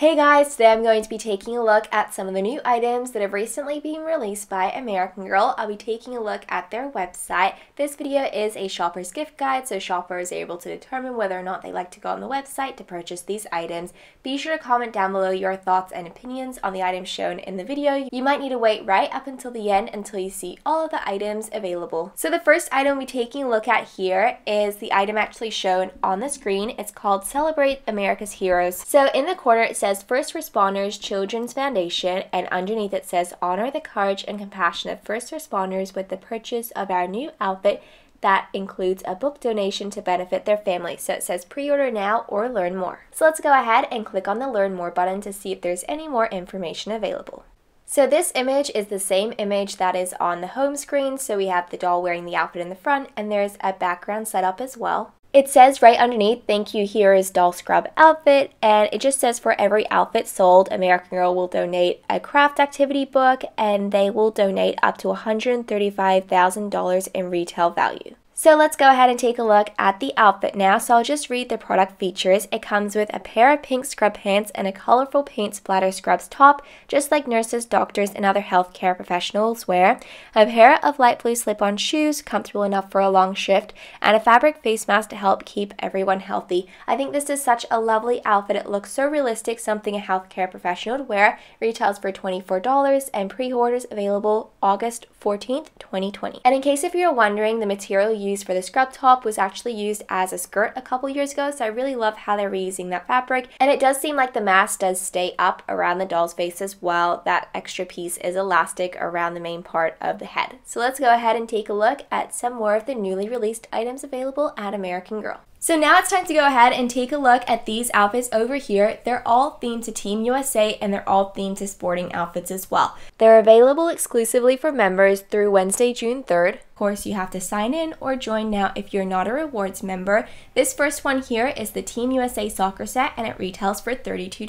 Hey guys, today I'm going to be taking a look at some of the new items that have recently been released by American Girl. I'll be taking a look at their website. This video is a shopper's gift guide, so shoppers are able to determine whether or not they like to go on the website to purchase these items. Be sure to comment down below your thoughts and opinions on the items shown in the video. You might need to wait right up until the end until you see all of the items available. So the first item we're taking a look at here is the item actually shown on the screen. It's called Celebrate America's Heroes. So in the corner it says says First Responders Children's Foundation, and underneath it says Honor the Courage and Compassion of First Responders with the purchase of our new outfit that includes a book donation to benefit their family. So it says pre order now or learn more. So let's go ahead and click on the learn more button to see if there's any more information available. So this image is the same image that is on the home screen. So we have the doll wearing the outfit in the front and there's a background setup as well. It says right underneath, thank you, here is doll scrub outfit. And it just says for every outfit sold, American Girl will donate a craft activity book and they will donate up to $135,000 in retail value. So let's go ahead and take a look at the outfit now. So I'll just read the product features. It comes with a pair of pink scrub pants and a colorful paint splatter scrubs top, just like nurses, doctors, and other healthcare professionals wear. A pair of light blue slip-on shoes, comfortable enough for a long shift, and a fabric face mask to help keep everyone healthy. I think this is such a lovely outfit. It looks so realistic, something a healthcare professional would wear. Retails for $24 and pre-orders available August 14th, 2020. And in case if you're wondering, the material used for the scrub top was actually used as a skirt a couple years ago, so I really love how they're reusing that fabric. And it does seem like the mask does stay up around the doll's face as well. That extra piece is elastic around the main part of the head. So let's go ahead and take a look at some more of the newly released items available at American Girl. So now it's time to go ahead and take a look at these outfits over here. They're all themed to Team USA and they're all themed to sporting outfits as well. They're available exclusively for members through Wednesday, June 3rd. Of course, you have to sign in or join now if you're not a rewards member. This first one here is the Team USA soccer set and it retails for $32.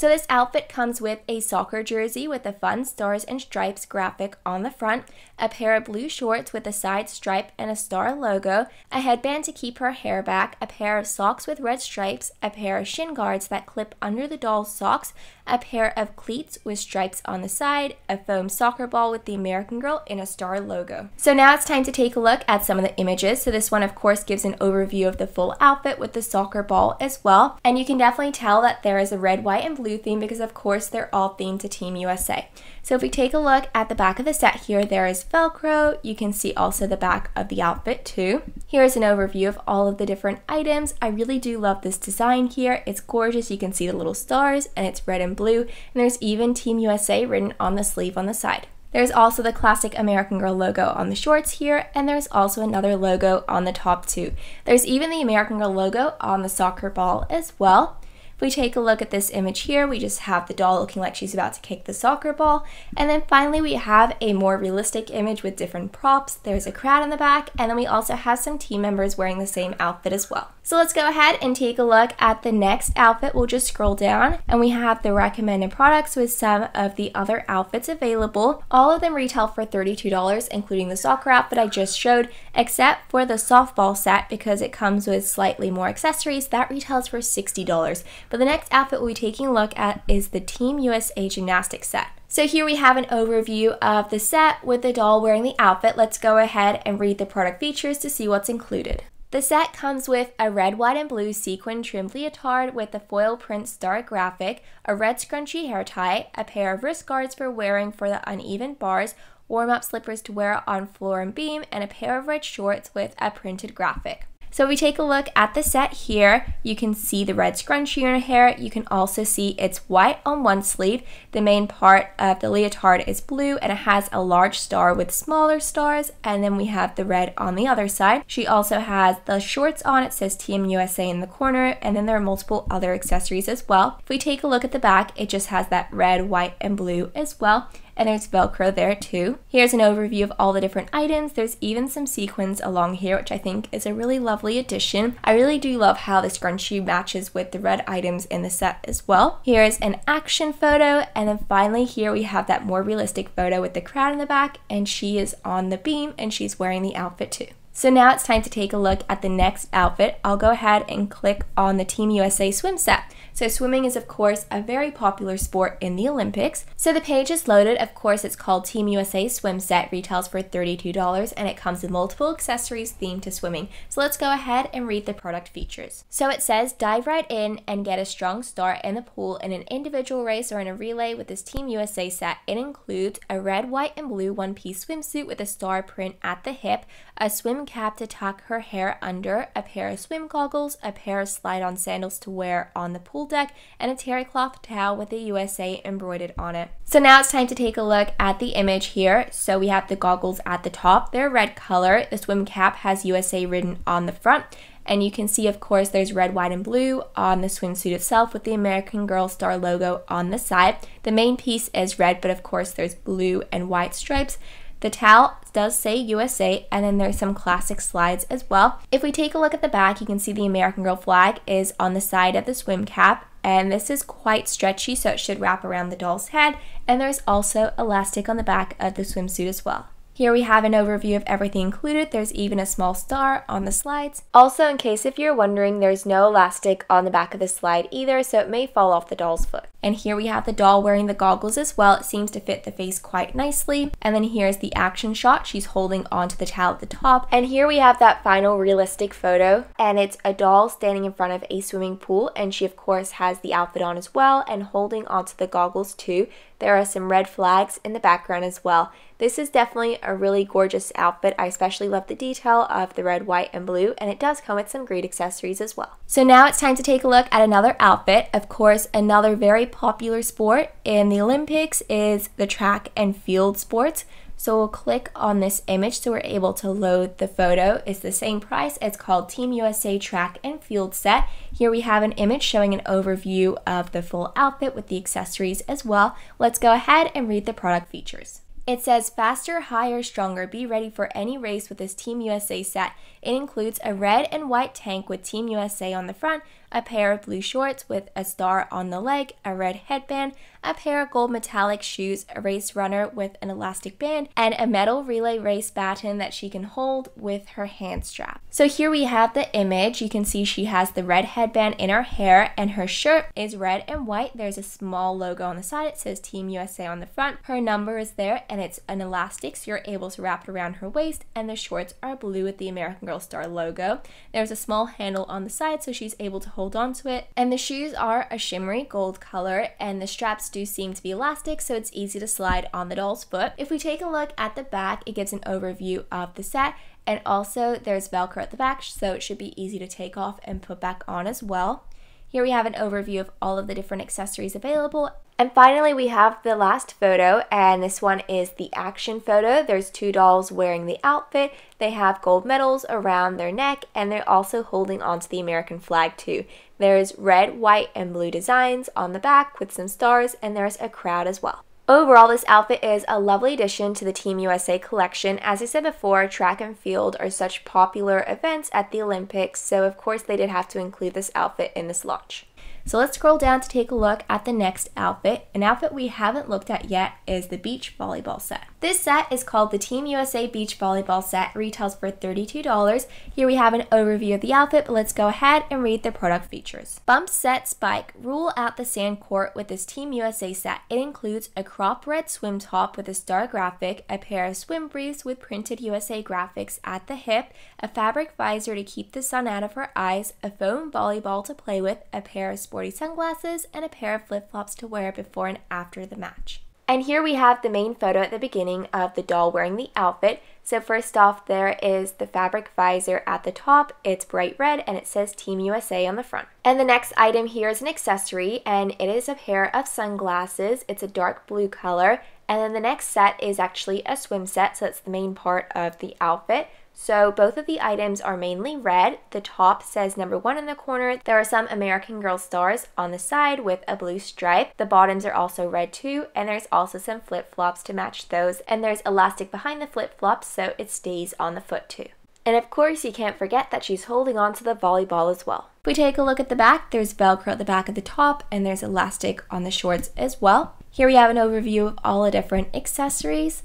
So this outfit comes with a soccer jersey with the fun stars and stripes graphic on the front, a pair of blue shorts with a side stripe and a star logo, a headband to keep her hair back, a pair of socks with red stripes, a pair of shin guards that clip under the doll's socks, a pair of cleats with stripes on the side, a foam soccer ball with the American Girl and a star logo. So now it's time to take a look at some of the images. So this one of course gives an overview of the full outfit with the soccer ball as well. And you can definitely tell that there is a red, white, and blue blue theme because of course they're all themed to Team USA. So if we take a look at the back of the set here, there is Velcro. You can see also the back of the outfit too. Here is an overview of all of the different items. I really do love this design here. It's gorgeous. You can see the little stars and it's red and blue. And there's even Team USA written on the sleeve on the side. There's also the classic American Girl logo on the shorts here, and there's also another logo on the top too. There's even the American Girl logo on the soccer ball as well. If we take a look at this image here, we just have the doll looking like she's about to kick the soccer ball. And then finally, we have a more realistic image with different props. There's a crowd in the back, and then we also have some team members wearing the same outfit as well. So let's go ahead and take a look at the next outfit. We'll just scroll down and we have the recommended products with some of the other outfits available. All of them retail for $32, including the soccer outfit I just showed, except for the softball set because it comes with slightly more accessories. That retails for $60. But the next outfit we'll be taking a look at is the Team USA gymnastics set. So here we have an overview of the set with the doll wearing the outfit. Let's go ahead and read the product features to see what's included. The set comes with a red, white, and blue sequin trimmed leotard with a foil print star graphic, a red scrunchy hair tie, a pair of wrist guards for wearing for the uneven bars, warm up slippers to wear on floor and beam, and a pair of red shorts with a printed graphic. So if we take a look at the set here, you can see the red scrunchie on her hair. You can also see it's white on one sleeve. The main part of the leotard is blue and it has a large star with smaller stars. And then we have the red on the other side. She also has the shorts on. It says Team USA in the corner. And then there are multiple other accessories as well. If we take a look at the back, it just has that red, white, and blue as well and there's Velcro there too. Here's an overview of all the different items. There's even some sequins along here, which I think is a really lovely addition. I really do love how this scrunchie matches with the red items in the set as well. Here is an action photo, and then finally here we have that more realistic photo with the crowd in the back, and she is on the beam and she's wearing the outfit too. So now it's time to take a look at the next outfit. I'll go ahead and click on the Team USA swim set. So, swimming is, of course, a very popular sport in the Olympics. So, the page is loaded. Of course, it's called Team USA Swim Set, retails for $32, and it comes in multiple accessories themed to swimming. So, let's go ahead and read the product features. So, it says dive right in and get a strong start in the pool in an individual race or in a relay with this Team USA set. It includes a red, white, and blue one piece swimsuit with a star print at the hip, a swim cap to tuck her hair under, a pair of swim goggles, a pair of slide on sandals to wear on the pool deck and a terry cloth towel with the USA embroidered on it. So now it's time to take a look at the image here. So we have the goggles at the top. They're red color. The swim cap has USA written on the front. And you can see, of course, there's red, white, and blue on the swimsuit itself with the American Girl Star logo on the side. The main piece is red, but of course, there's blue and white stripes. The towel does say USA, and then there's some classic slides as well. If we take a look at the back, you can see the American Girl flag is on the side of the swim cap, and this is quite stretchy, so it should wrap around the doll's head. And there's also elastic on the back of the swimsuit as well. Here we have an overview of everything included. There's even a small star on the slides. Also, in case if you're wondering, there's no elastic on the back of the slide either, so it may fall off the doll's foot. And here we have the doll wearing the goggles as well. It seems to fit the face quite nicely. And then here's the action shot. She's holding onto the towel at the top. And here we have that final realistic photo. And it's a doll standing in front of a swimming pool. And she, of course, has the outfit on as well and holding onto the goggles too. There are some red flags in the background as well. This is definitely a a really gorgeous outfit. I especially love the detail of the red, white, and blue, and it does come with some great accessories as well. So now it's time to take a look at another outfit. Of course, another very popular sport in the Olympics is the track and field sports. So we'll click on this image so we're able to load the photo. It's the same price. It's called Team USA Track and Field Set. Here we have an image showing an overview of the full outfit with the accessories as well. Let's go ahead and read the product features. It says faster, higher, stronger. Be ready for any race with this Team USA set. It includes a red and white tank with Team USA on the front a pair of blue shorts with a star on the leg, a red headband, a pair of gold metallic shoes, a race runner with an elastic band, and a metal relay race baton that she can hold with her hand strap. So here we have the image. You can see she has the red headband in her hair and her shirt is red and white. There's a small logo on the side. It says Team USA on the front. Her number is there and it's an elastic so you're able to wrap it around her waist and the shorts are blue with the American Girl Star logo. There's a small handle on the side so she's able to hold hold on to it. And the shoes are a shimmery gold color and the straps do seem to be elastic so it's easy to slide on the doll's foot. If we take a look at the back, it gives an overview of the set and also there's velcro at the back so it should be easy to take off and put back on as well. Here we have an overview of all of the different accessories available. And finally, we have the last photo, and this one is the action photo. There's two dolls wearing the outfit. They have gold medals around their neck, and they're also holding onto the American flag too. There is red, white, and blue designs on the back with some stars, and there's a crowd as well. Overall, this outfit is a lovely addition to the Team USA collection. As I said before, track and field are such popular events at the Olympics, so of course they did have to include this outfit in this launch. So let's scroll down to take a look at the next outfit. An outfit we haven't looked at yet is the beach volleyball set. This set is called the Team USA Beach Volleyball Set, retails for $32. Here we have an overview of the outfit, but let's go ahead and read the product features. Bump Set Spike, rule out the sand court with this Team USA set. It includes a crop red swim top with a star graphic, a pair of swim briefs with printed USA graphics at the hip, a fabric visor to keep the sun out of her eyes, a foam volleyball to play with, a pair of sporty sunglasses and a pair of flip flops to wear before and after the match. And here we have the main photo at the beginning of the doll wearing the outfit. So first off, there is the fabric visor at the top. It's bright red and it says Team USA on the front. And the next item here is an accessory and it is a pair of sunglasses. It's a dark blue color. And then the next set is actually a swim set, so that's the main part of the outfit. So both of the items are mainly red. The top says number one in the corner. There are some American Girl stars on the side with a blue stripe. The bottoms are also red too, and there's also some flip-flops to match those. And there's elastic behind the flip-flops so it stays on the foot too. And of course, you can't forget that she's holding on to the volleyball as well. If we take a look at the back, there's Velcro at the back of the top, and there's elastic on the shorts as well. Here we have an overview of all the different accessories.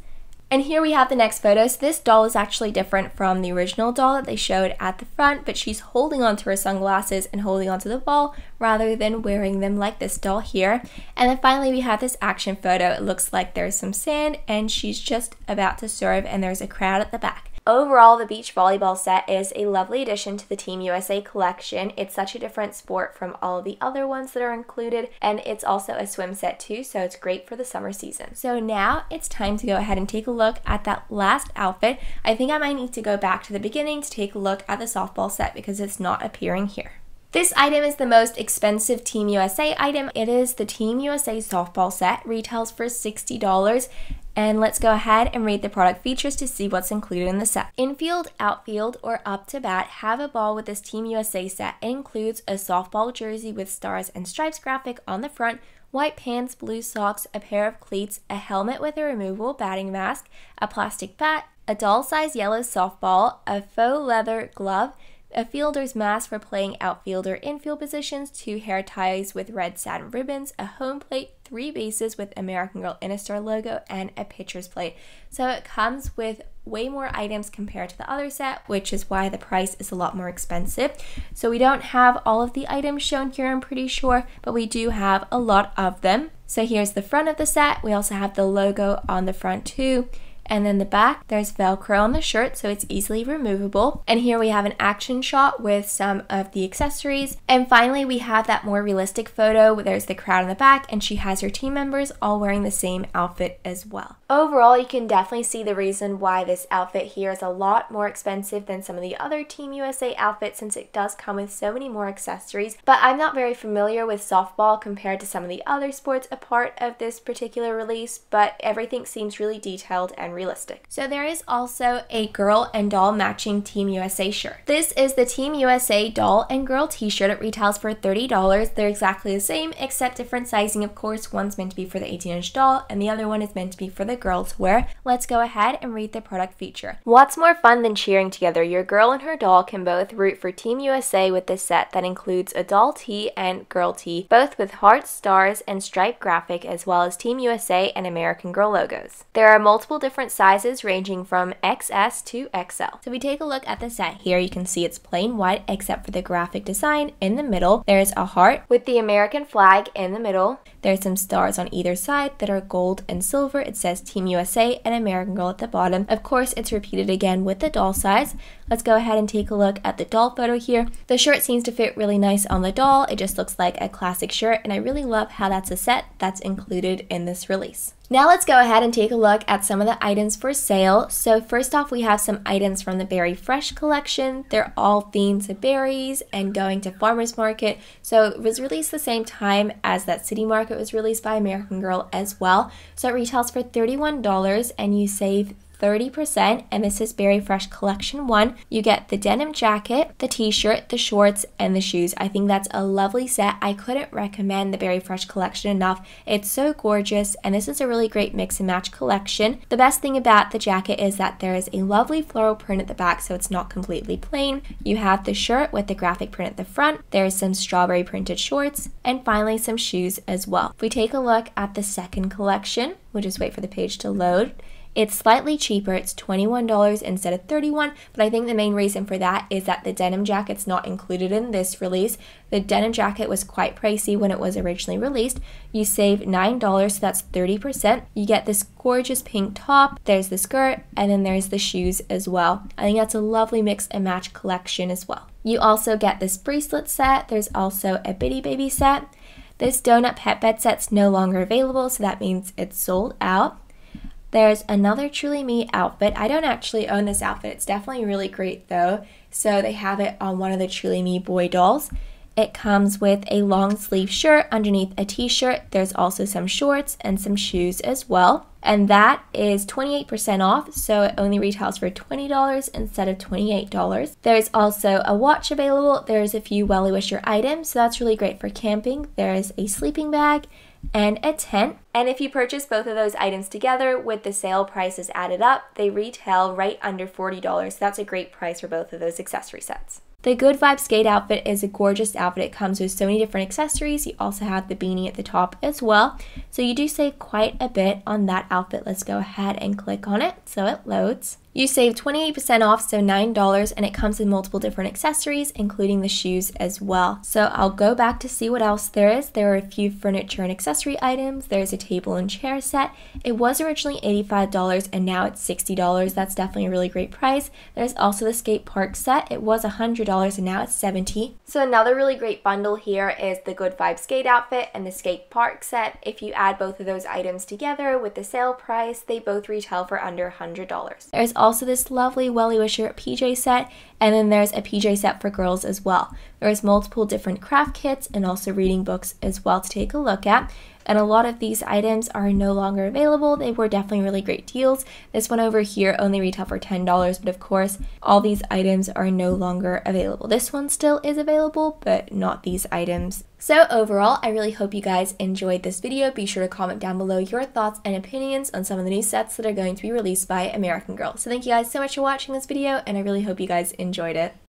And here we have the next photo. So this doll is actually different from the original doll that they showed at the front, but she's holding onto her sunglasses and holding onto the ball rather than wearing them like this doll here. And then finally we have this action photo. It looks like there's some sand and she's just about to serve and there's a crowd at the back. Overall, the beach volleyball set is a lovely addition to the Team USA collection. It's such a different sport from all the other ones that are included, and it's also a swim set too, so it's great for the summer season. So now it's time to go ahead and take a look at that last outfit. I think I might need to go back to the beginning to take a look at the softball set because it's not appearing here. This item is the most expensive Team USA item. It is the Team USA softball set, retails for $60 and let's go ahead and read the product features to see what's included in the set. Infield, outfield, or up to bat, have a ball with this Team USA set. It includes a softball jersey with stars and stripes graphic on the front, white pants, blue socks, a pair of cleats, a helmet with a removable batting mask, a plastic bat, a doll-sized yellow softball, a faux leather glove, a fielder's mask for playing outfield infield positions, two hair ties with red satin ribbons, a home plate, three bases with American Girl Innistar logo, and a pitcher's plate. So it comes with way more items compared to the other set, which is why the price is a lot more expensive. So we don't have all of the items shown here, I'm pretty sure, but we do have a lot of them. So here's the front of the set. We also have the logo on the front too. And then the back, there's Velcro on the shirt, so it's easily removable. And here we have an action shot with some of the accessories. And finally, we have that more realistic photo. There's the crowd in the back, and she has her team members all wearing the same outfit as well. Overall, you can definitely see the reason why this outfit here is a lot more expensive than some of the other Team USA outfits since it does come with so many more accessories. But I'm not very familiar with softball compared to some of the other sports a part of this particular release, but everything seems really detailed and unrealistic. So there is also a girl and doll matching Team USA shirt. This is the Team USA doll and girl t-shirt. It retails for $30. They're exactly the same except different sizing of course. One's meant to be for the 18-inch doll and the other one is meant to be for the girl to wear. Let's go ahead and read the product feature. What's more fun than cheering together? Your girl and her doll can both root for Team USA with this set that includes a doll tee and girl tee, both with hearts, stars, and stripe graphic as well as Team USA and American Girl logos. There are multiple different different sizes ranging from XS to XL. So if we take a look at the set here. You can see it's plain white except for the graphic design in the middle. There's a heart with the American flag in the middle. There's some stars on either side that are gold and silver. It says Team USA and American Girl at the bottom. Of course, it's repeated again with the doll size. Let's go ahead and take a look at the doll photo here. The shirt seems to fit really nice on the doll. It just looks like a classic shirt and I really love how that's a set that's included in this release. Now let's go ahead and take a look at some of the items for sale. So first off, we have some items from the Berry Fresh collection. They're all themed to berries and going to farmers market. So it was released the same time as that City Market was released by American Girl as well. So it retails for $31 and you save 30% and this is Berry Fresh Collection 1. You get the denim jacket, the t-shirt, the shorts, and the shoes. I think that's a lovely set. I couldn't recommend the Berry Fresh Collection enough. It's so gorgeous and this is a really great mix and match collection. The best thing about the jacket is that there is a lovely floral print at the back so it's not completely plain. You have the shirt with the graphic print at the front. There is some strawberry printed shorts and finally some shoes as well. If we take a look at the second collection, we'll just wait for the page to load. It's slightly cheaper, it's $21 instead of $31, but I think the main reason for that is that the denim jacket's not included in this release. The denim jacket was quite pricey when it was originally released. You save $9, so that's 30%. You get this gorgeous pink top, there's the skirt, and then there's the shoes as well. I think that's a lovely mix and match collection as well. You also get this bracelet set, there's also a bitty baby set. This donut pet bed set's no longer available, so that means it's sold out. There's another Truly Me outfit. I don't actually own this outfit. It's definitely really great though. So they have it on one of the Truly Me boy dolls. It comes with a long sleeve shirt underneath a t shirt. There's also some shorts and some shoes as well. And that is 28% off, so it only retails for $20 instead of $28. There's also a watch available. There's a few Welly Wisher items, so that's really great for camping. There's a sleeping bag and a tent. And if you purchase both of those items together with the sale prices added up, they retail right under $40. So that's a great price for both of those accessory sets. The Good Vibe skate outfit is a gorgeous outfit. It comes with so many different accessories. You also have the beanie at the top as well. So you do save quite a bit on that outfit. Let's go ahead and click on it so it loads. You save 28% off, so $9, and it comes in multiple different accessories, including the shoes as well. So I'll go back to see what else there is. There are a few furniture and accessory items. There's a table and chair set. It was originally $85 and now it's $60. That's definitely a really great price. There's also the skate park set. It was $100 and now it's 70 So another really great bundle here is the Good Vibe skate outfit and the skate park set. If you add both of those items together with the sale price, they both retail for under $100. There's also also this lovely Welly Wisher PJ set, and then there's a PJ set for girls as well. There's multiple different craft kits and also reading books as well to take a look at and a lot of these items are no longer available. They were definitely really great deals. This one over here only retail for $10, but of course, all these items are no longer available. This one still is available, but not these items. So overall, I really hope you guys enjoyed this video. Be sure to comment down below your thoughts and opinions on some of the new sets that are going to be released by American Girl. So thank you guys so much for watching this video, and I really hope you guys enjoyed it.